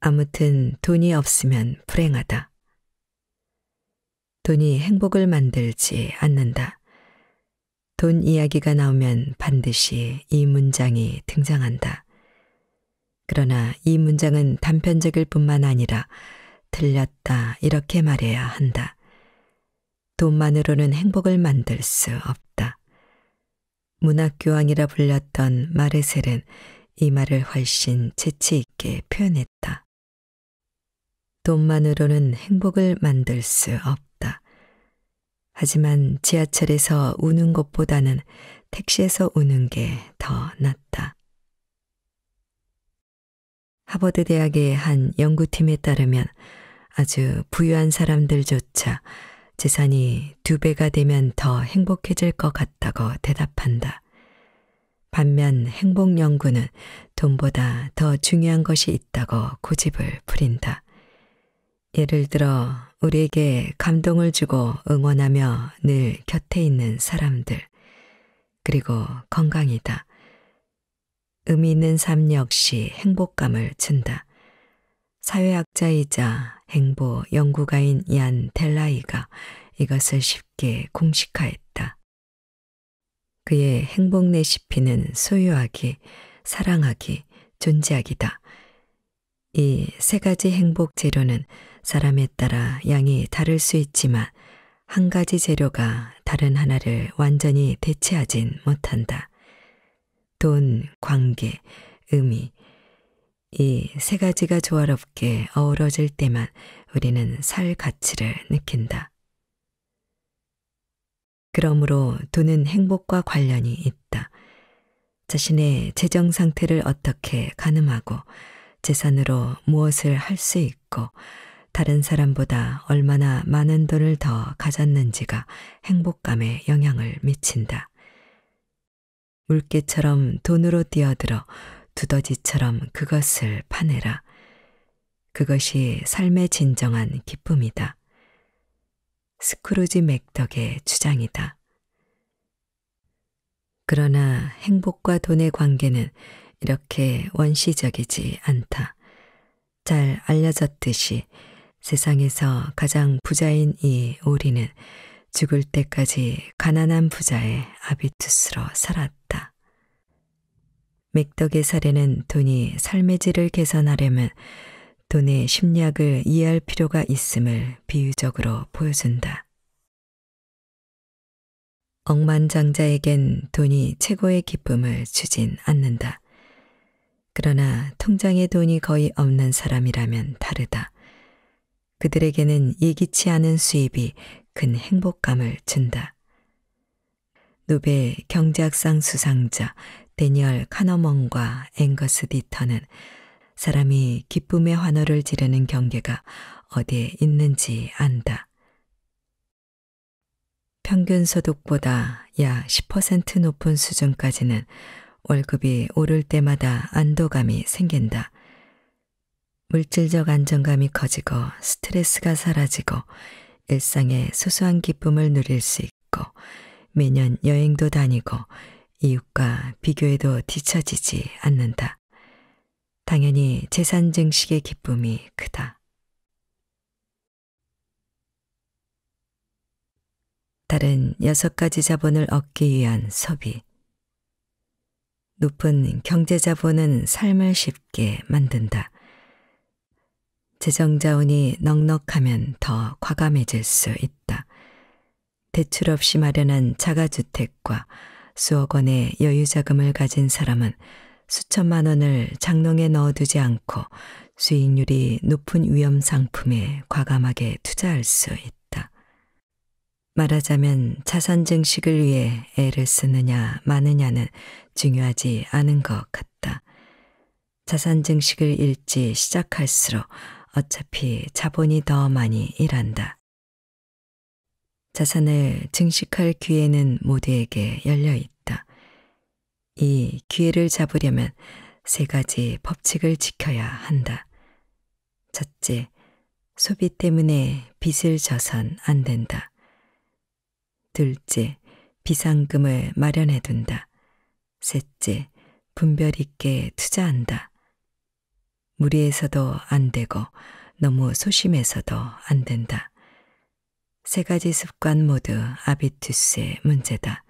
아무튼 돈이 없으면 불행하다. 돈이 행복을 만들지 않는다. 돈 이야기가 나오면 반드시 이 문장이 등장한다. 그러나 이 문장은 단편적일 뿐만 아니라 들렸다 이렇게 말해야 한다. 돈만으로는 행복을 만들 수 없다. 문학교황이라 불렸던 마르셀은 이 말을 훨씬 재치 있게 표현했다. 돈만으로는 행복을 만들 수 없다. 하지만 지하철에서 우는 것보다는 택시에서 우는 게 더 낫다. 하버드 대학의 한 연구팀에 따르면 아주 부유한 사람들조차 재산이 두 배가 되면 더 행복해질 것 같다고 대답한다. 반면 행복 연구는 돈보다 더 중요한 것이 있다고 고집을 부린다. 예를 들어 우리에게 감동을 주고 응원하며 늘 곁에 있는 사람들, 그리고 건강이다. 의미 있는 삶 역시 행복감을 준다. 사회학자이자 행보 연구가인 얀 델라이가 이것을 쉽게 공식화했다. 그의 행복 레시피는 소유하기, 사랑하기, 존재하기다. 이 세 가지 행복 재료는 사람에 따라 양이 다를 수 있지만 한 가지 재료가 다른 하나를 완전히 대체하진 못한다. 돈, 관계, 의미. 이 세 가지가 조화롭게 어우러질 때만 우리는 살 가치를 느낀다. 그러므로 돈은 행복과 관련이 있다. 자신의 재정 상태를 어떻게 가늠하고 재산으로 무엇을 할 수 있고 다른 사람보다 얼마나 많은 돈을 더 가졌는지가 행복감에 영향을 미친다. 물개처럼 돈으로 뛰어들어 두더지처럼 그것을 파내라. 그것이 삶의 진정한 기쁨이다. 스크루지 맥덕의 주장이다. 그러나 행복과 돈의 관계는 이렇게 원시적이지 않다. 잘 알려졌듯이 세상에서 가장 부자인 이 오리는 죽을 때까지 가난한 부자의 아비투스로 살았다. 맥덕의 사례는 돈이 삶의 질을 개선하려면 돈의 심리학을 이해할 필요가 있음을 비유적으로 보여준다. 억만장자에겐 돈이 최고의 기쁨을 주진 않는다. 그러나 통장에 돈이 거의 없는 사람이라면 다르다. 그들에게는 예기치 않은 수입이 큰 행복감을 준다. 노벨 경제학상 수상자 데니얼 카너먼과 앵거스 디터는 사람이 기쁨의 환호를 지르는 경계가 어디에 있는지 안다. 평균 소득보다 약 10% 높은 수준까지는 월급이 오를 때마다 안도감이 생긴다. 물질적 안정감이 커지고 스트레스가 사라지고 일상의 소소한 기쁨을 누릴 수 있고 매년 여행도 다니고 이웃과 비교해도 뒤처지지 않는다. 당연히 재산 증식의 기쁨이 크다. 다른 여섯 가지 자본을 얻기 위한 소비. 높은 경제 자본은 삶을 쉽게 만든다. 재정 자원이 넉넉하면 더 과감해질 수 있다. 대출 없이 마련한 자가주택과 수억 원의 여유 자금을 가진 사람은 수천만 원을 장롱에 넣어두지 않고 수익률이 높은 위험 상품에 과감하게 투자할 수 있다. 말하자면 자산 증식을 위해 애를 쓰느냐 마느냐는 중요하지 않은 것 같다. 자산 증식을 일찍 시작할수록 어차피 자본이 더 많이 일한다. 자산을 증식할 기회는 모두에게 열려 있다. 이 기회를 잡으려면 세 가지 법칙을 지켜야 한다. 첫째, 소비 때문에 빚을 져선 안 된다. 둘째, 비상금을 마련해 둔다. 셋째, 분별 있게 투자한다. 무리해서도 안 되고 너무 소심해서도 안 된다. 세 가지 습관 모두 아비투스의 문제다.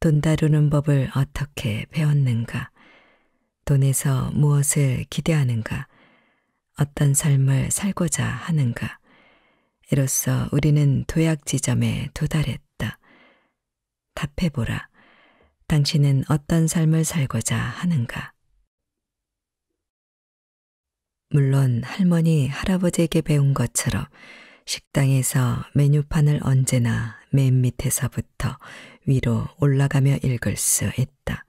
돈 다루는 법을 어떻게 배웠는가? 돈에서 무엇을 기대하는가? 어떤 삶을 살고자 하는가? 이로써 우리는 도약 지점에 도달했다. 답해보라. 당신은 어떤 삶을 살고자 하는가? 물론 할머니, 할아버지에게 배운 것처럼 식당에서 메뉴판을 언제나 맨 밑에서부터 위로 올라가며 읽을 수 있다.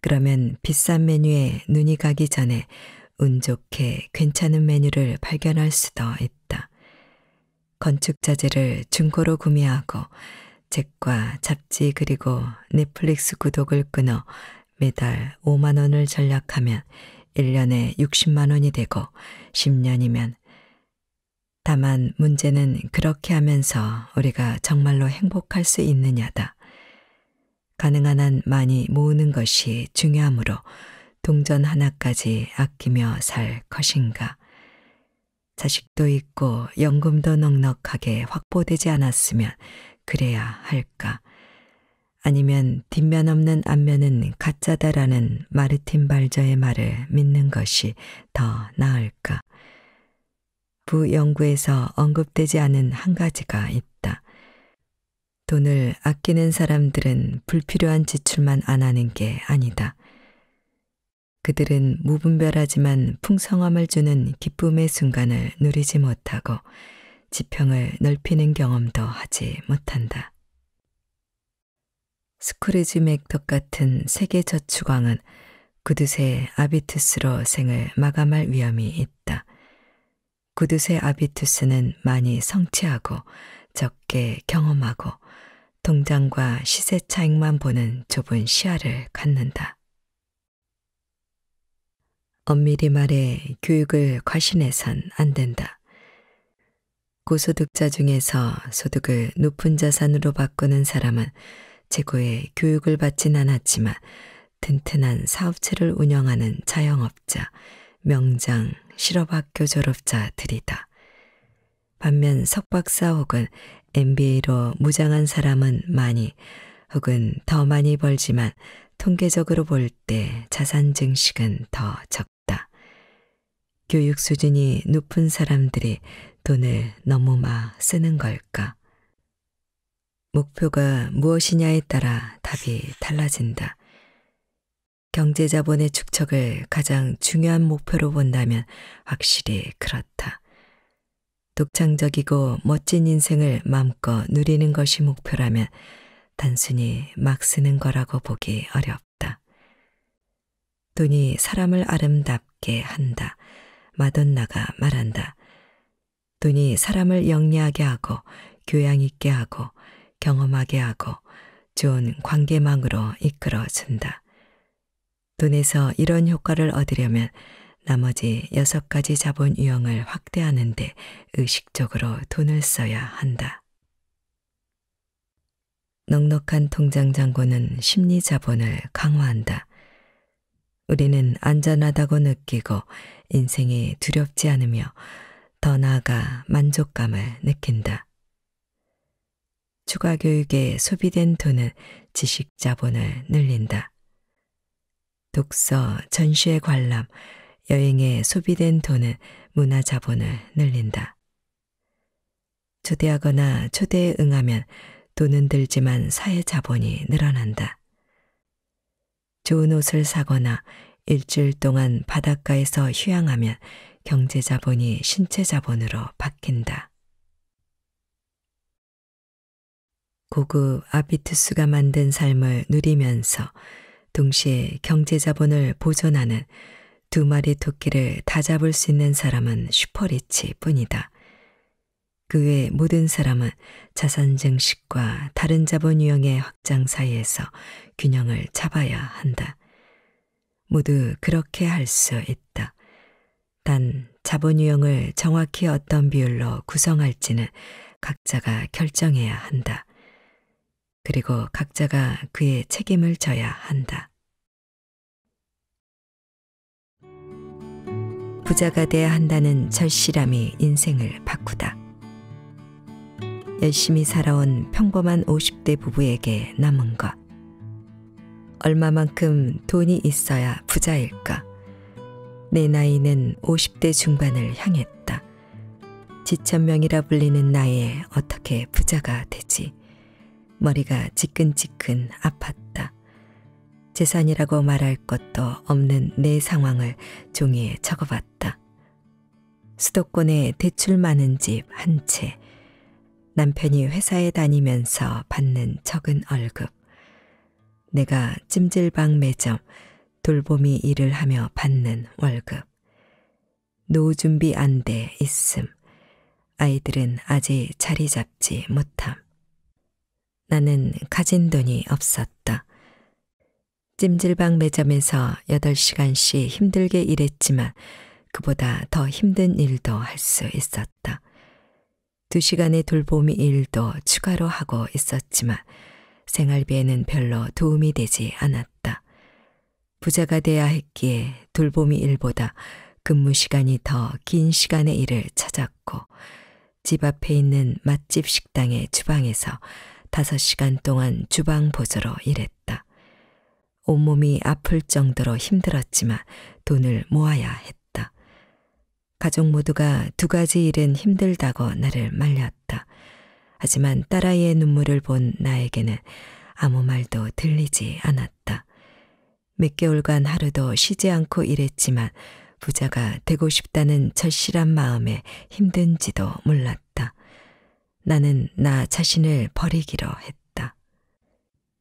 그러면 비싼 메뉴에 눈이 가기 전에 운 좋게 괜찮은 메뉴를 발견할 수도 있다. 건축 자재를 중고로 구매하고 책과 잡지 그리고 넷플릭스 구독을 끊어 매달 5만 원을 절약하면 1년에 60만 원이 되고 10년이면 다만 문제는 그렇게 하면서 우리가 정말로 행복할 수 있느냐다. 가능한 한 많이 모으는 것이 중요하므로 동전 하나까지 아끼며 살 것인가. 자식도 있고 연금도 넉넉하게 확보되지 않았으면 그래야 할까. 아니면 뒷면 없는 앞면은 가짜다라는 마르틴 발저의 말을 믿는 것이 더 나을까? 부연구에서 언급되지 않은 한 가지가 있다. 돈을 아끼는 사람들은 불필요한 지출만 안 하는 게 아니다. 그들은 무분별하지만 풍성함을 주는 기쁨의 순간을 누리지 못하고 지평을 넓히는 경험도 하지 못한다. 스크루지 맥덕 같은 세계 저축왕은 그두쇠 아비투스로 생을 마감할 위험이 있다. 구두쇠 아비투스는 많이 성취하고 적게 경험하고 통장과 시세 차익만 보는 좁은 시야를 갖는다. 엄밀히 말해 교육을 과신해선 안 된다. 고소득자 중에서 소득을 높은 자산으로 바꾸는 사람은 최고의 교육을 받진 않았지만 튼튼한 사업체를 운영하는 자영업자, 명장, 실업학교 졸업자들이다. 반면 석박사 혹은 MBA로 무장한 사람은 많이 혹은 더 많이 벌지만 통계적으로 볼 때 자산 증식은 더 적다. 교육 수준이 높은 사람들이 돈을 너무 막 쓰는 걸까? 목표가 무엇이냐에 따라 답이 달라진다. 경제자본의 축척을 가장 중요한 목표로 본다면 확실히 그렇다. 독창적이고 멋진 인생을 마음껏 누리는 것이 목표라면 단순히 막 쓰는 거라고 보기 어렵다. 돈이 사람을 아름답게 한다. 마돈나가 말한다. 돈이 사람을 영리하게 하고 교양 있게 하고 경험하게 하고 좋은 관계망으로 이끌어준다. 돈에서 이런 효과를 얻으려면 나머지 여섯 가지 자본 유형을 확대하는데 의식적으로 돈을 써야 한다. 넉넉한 통장 잔고는 심리 자본을 강화한다. 우리는 안전하다고 느끼고 인생이 두렵지 않으며 더 나아가 만족감을 느낀다. 추가 교육에 소비된 돈은 지식 자본을 늘린다. 독서, 전시회 관람, 여행에 소비된 돈은 문화 자본을 늘린다. 초대하거나 초대에 응하면 돈은 들지만 사회 자본이 늘어난다. 좋은 옷을 사거나 일주일 동안 바닷가에서 휴양하면 경제 자본이 신체 자본으로 바뀐다. 고급 아비투스가 만든 삶을 누리면서 동시에 경제 자본을 보존하는 두 마리 토끼를 다 잡을 수 있는 사람은 슈퍼리치 뿐이다. 그 외 모든 사람은 자산 증식과 다른 자본 유형의 확장 사이에서 균형을 잡아야 한다. 모두 그렇게 할 수 있다. 단 자본 유형을 정확히 어떤 비율로 구성할지는 각자가 결정해야 한다. 그리고 각자가 그의 책임을 져야 한다. 부자가 돼야 한다는 절실함이 인생을 바꾸다. 열심히 살아온 평범한 50대 부부에게 남은 것. 얼마만큼 돈이 있어야 부자일까? 내 나이는 50대 중반을 향했다. 지천명이라 불리는 나이에 어떻게 부자가 되지? 머리가 지끈지끈 아팠다. 재산이라고 말할 것도 없는 내 상황을 종이에 적어봤다. 수도권에 대출 많은 집 한 채, 남편이 회사에 다니면서 받는 적은 월급, 내가 찜질방 매점, 돌봄이 일을 하며 받는 월급, 노후 준비 안 돼 있음, 아이들은 아직 자리 잡지 못함, 나는 가진 돈이 없었다. 찜질방 매점에서 8시간씩 힘들게 일했지만 그보다 더 힘든 일도 할 수 있었다. 2시간의 돌보 일도 추가로 하고 있었지만 생활비에는 별로 도움이 되지 않았다. 부자가 돼야 했기에 돌보 일보다 근무 시간이 더 긴 시간의 일을 찾았고 집 앞에 있는 맛집 식당의 주방에서 다섯 시간 동안 주방 보조로 일했다. 온몸이 아플 정도로 힘들었지만 돈을 모아야 했다. 가족 모두가 두 가지 일은 힘들다고 나를 말렸다. 하지만 딸아이의 눈물을 본 나에게는 아무 말도 들리지 않았다. 몇 개월간 하루도 쉬지 않고 일했지만 부자가 되고 싶다는 절실한 마음에 힘든지도 몰랐다. 나는 나 자신을 버리기로 했다.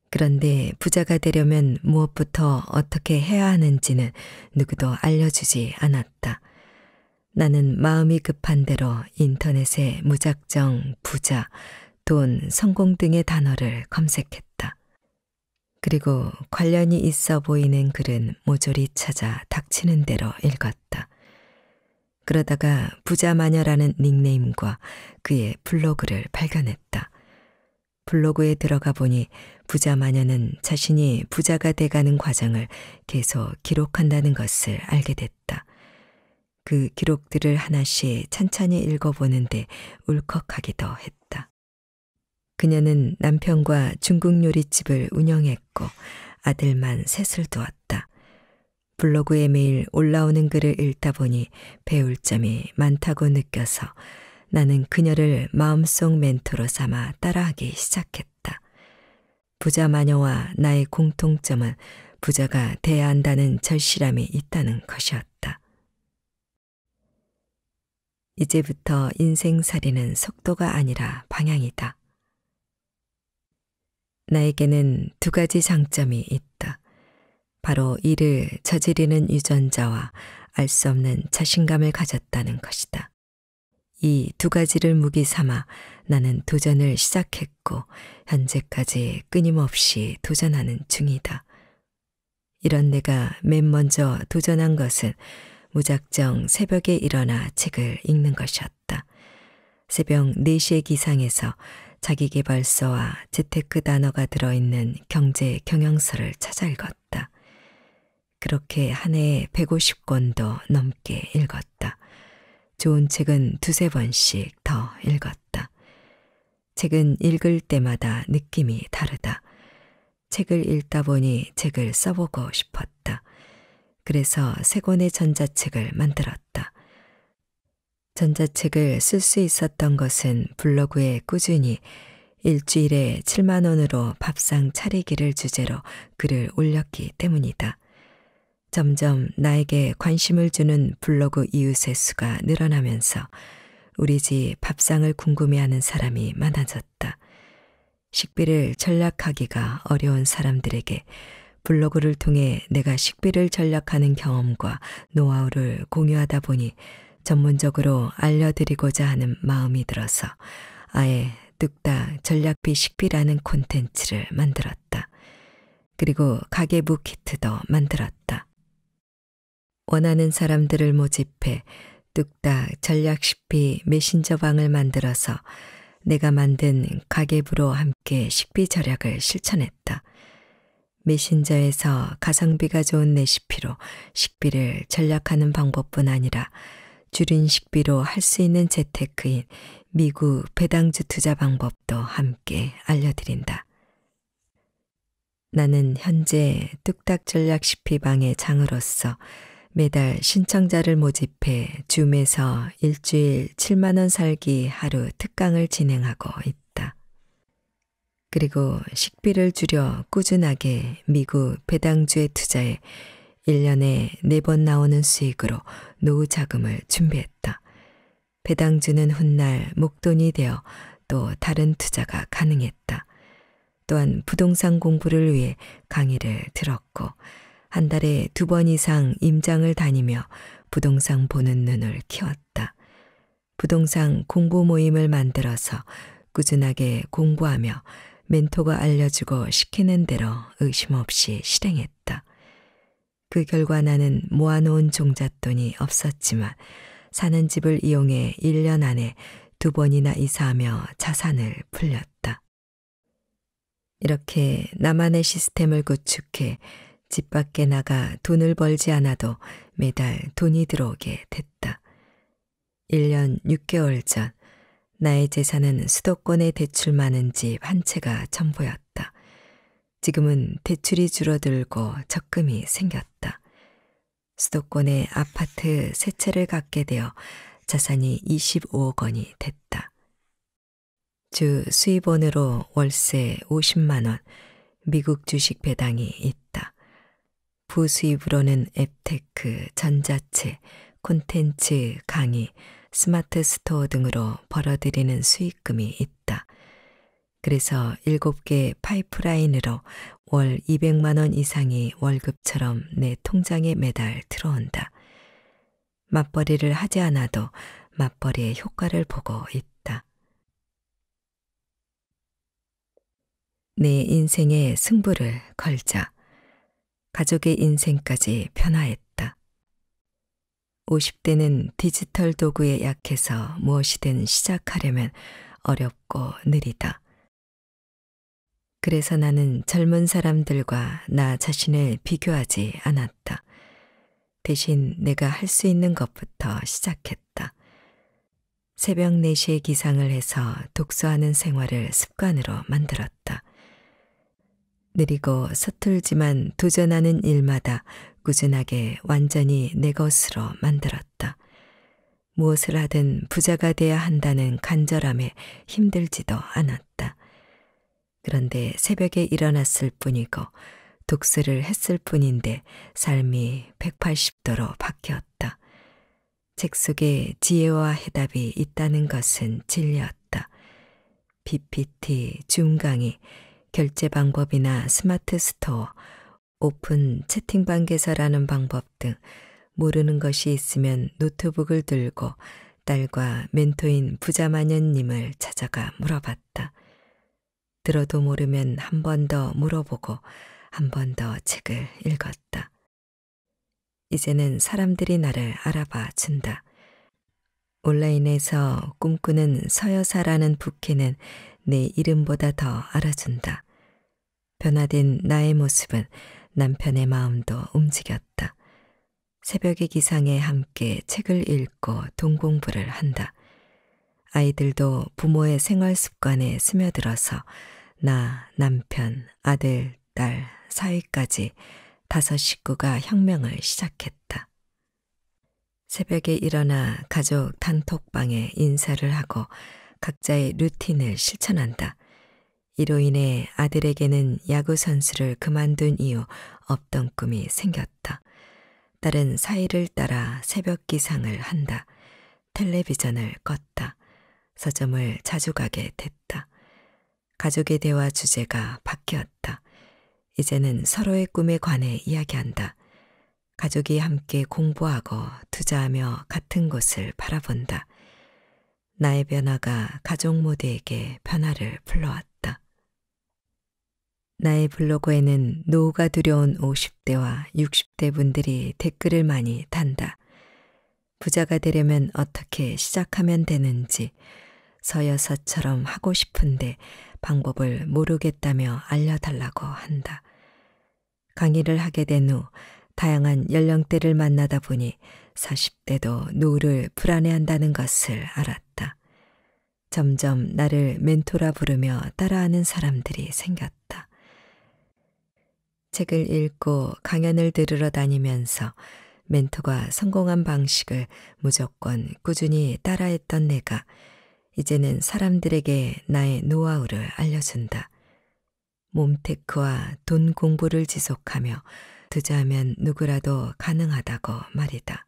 그런데 부자가 되려면 무엇부터 어떻게 해야 하는지는 누구도 알려주지 않았다. 나는 마음이 급한 대로 인터넷에 무작정 부자, 돈, 성공 등의 단어를 검색했다. 그리고 관련이 있어 보이는 글은 모조리 찾아 닥치는 대로 읽었다. 그러다가 부자 마녀라는 닉네임과 그의 블로그를 발견했다. 블로그에 들어가 보니 부자 마녀는 자신이 부자가 돼가는 과정을 계속 기록한다는 것을 알게 됐다. 그 기록들을 하나씩 찬찬히 읽어보는데 울컥하기도 했다. 그녀는 남편과 중국 요리집을 운영했고 아들만 셋을 두었다. 블로그에 매일 올라오는 글을 읽다 보니 배울 점이 많다고 느껴서 나는 그녀를 마음속 멘토로 삼아 따라하기 시작했다. 부자 마녀와 나의 공통점은 부자가 돼야 한다는 절실함이 있다는 것이었다. 이제부터 인생살이는 속도가 아니라 방향이다. 나에게는 두 가지 장점이 있다. 바로 이를 저지르는 유전자와 알 수 없는 자신감을 가졌다는 것이다. 이 두 가지를 무기 삼아 나는 도전을 시작했고 현재까지 끊임없이 도전하는 중이다. 이런 내가 맨 먼저 도전한 것은 무작정 새벽에 일어나 책을 읽는 것이었다. 새벽 4시의 기상에서 자기개발서와 재테크 단어가 들어있는 경제 경영서를 찾아 읽었다. 그렇게 한 해에 150권도 넘게 읽었다. 좋은 책은 두세 번씩 더 읽었다. 책은 읽을 때마다 느낌이 다르다. 책을 읽다 보니 책을 써보고 싶었다. 그래서 세 권의 전자책을 만들었다. 전자책을 쓸 수 있었던 것은 블로그에 꾸준히 일주일에 7만 원으로 밥상 차리기를 주제로 글을 올렸기 때문이다. 점점 나에게 관심을 주는 블로그 이웃의 수가 늘어나면서 우리 집 밥상을 궁금해하는 사람이 많아졌다. 식비를 절약하기가 어려운 사람들에게 블로그를 통해 내가 식비를 절약하는 경험과 노하우를 공유하다 보니 전문적으로 알려드리고자 하는 마음이 들어서 아예 뚝딱 전략비 식비라는 콘텐츠를 만들었다. 그리고 가계부 키트도 만들었다. 원하는 사람들을 모집해 뚝딱 전략식비 메신저방을 만들어서 내가 만든 가계부로 함께 식비 절약을 실천했다. 메신저에서 가성비가 좋은 레시피로 식비를 전략하는 방법뿐 아니라 줄인 식비로 할 수 있는 재테크인 미국 배당주 투자 방법도 함께 알려드린다. 나는 현재 뚝딱 전략 식비방의 장으로서 매달 신청자를 모집해 줌에서 일주일 7만원 살기 하루 특강을 진행하고 있다. 그리고 식비를 줄여 꾸준하게 미국 배당주에 투자해 1년에 4번 나오는 수익으로 노후 자금을 준비했다. 배당주는 훗날 목돈이 되어 또 다른 투자가 가능했다. 또한 부동산 공부를 위해 강의를 들었고 한 달에 두 번 이상 임장을 다니며 부동산 보는 눈을 키웠다. 부동산 공부 모임을 만들어서 꾸준하게 공부하며 멘토가 알려주고 시키는 대로 의심 없이 실행했다. 그 결과 나는 모아놓은 종잣돈이 없었지만 사는 집을 이용해 1년 안에 두 번이나 이사하며 자산을 풀렸다. 이렇게 나만의 시스템을 구축해 집 밖에 나가 돈을 벌지 않아도 매달 돈이 들어오게 됐다. 1년 6개월 전, 나의 재산은 수도권의 대출 많은 집 한 채가 전부였다. 지금은 대출이 줄어들고 적금이 생겼다. 수도권의 아파트 세 채를 갖게 되어 자산이 25억 원이 됐다. 주 수입원으로 월세 50만 원, 미국 주식 배당이 있다. 부 수입으로는 앱테크, 전자책, 콘텐츠, 강의, 스마트 스토어 등으로 벌어들이는 수익금이 있다. 그래서 7개 파이프라인으로 월 200만원 이상이 월급처럼 내 통장에 매달 들어온다. 맞벌이를 하지 않아도 맞벌이의 효과를 보고 있다. 내 인생의 승부를 걸자. 가족의 인생까지 변화했다. 50대는 디지털 도구에 약해서 무엇이든 시작하려면 어렵고 느리다. 그래서 나는 젊은 사람들과 나 자신을 비교하지 않았다. 대신 내가 할 수 있는 것부터 시작했다. 새벽 4시에 기상을 해서 독서하는 생활을 습관으로 만들었다. 느리고 서툴지만 도전하는 일마다 꾸준하게 완전히 내 것으로 만들었다. 무엇을 하든 부자가 돼야 한다는 간절함에 힘들지도 않았다. 그런데 새벽에 일어났을 뿐이고 독서를 했을 뿐인데 삶이 180도로 바뀌었다. 책 속에 지혜와 해답이 있다는 것은 진리였다. PPT, 중강의, 결제 방법이나 스마트 스토어, 오픈 채팅방 개설하는 방법 등 모르는 것이 있으면 노트북을 들고 딸과 멘토인 부자 마녀님을 찾아가 물어봤다. 들어도 모르면 한 번 더 물어보고 한 번 더 책을 읽었다. 이제는 사람들이 나를 알아봐 준다. 온라인에서 꿈꾸는 서여사라는 부캐는 내 이름보다 더 알아준다. 변화된 나의 모습은 남편의 마음도 움직였다. 새벽의 기상에 함께 책을 읽고 동공부를 한다. 아이들도 부모의 생활 습관에 스며들어서 나, 남편, 아들, 딸, 사위까지 다섯 식구가 혁명을 시작했다. 새벽에 일어나 가족 단톡방에 인사를 하고 각자의 루틴을 실천한다. 이로 인해 아들에게는 야구선수를 그만둔 이후 없던 꿈이 생겼다. 딸은 사이를 따라 새벽 기상을 한다. 텔레비전을 껐다. 서점을 자주 가게 됐다. 가족의 대화 주제가 바뀌었다. 이제는 서로의 꿈에 관해 이야기한다. 가족이 함께 공부하고 투자하며 같은 곳을 바라본다. 나의 변화가 가족 모두에게 변화를 불러왔다. 나의 블로그에는 노후가 두려운 50대와 60대 분들이 댓글을 많이 단다. 부자가 되려면 어떻게 시작하면 되는지, 서여사처럼 하고 싶은데 방법을 모르겠다며 알려달라고 한다. 강의를 하게 된 후 다양한 연령대를 만나다 보니 40대도 노후를 불안해한다는 것을 알았다. 점점 나를 멘토라 부르며 따라하는 사람들이 생겼다. 책을 읽고 강연을 들으러 다니면서 멘토가 성공한 방식을 무조건 꾸준히 따라했던 내가 이제는 사람들에게 나의 노하우를 알려준다. 몸테크와 돈 공부를 지속하며 투자하면 누구라도 가능하다고 말이다.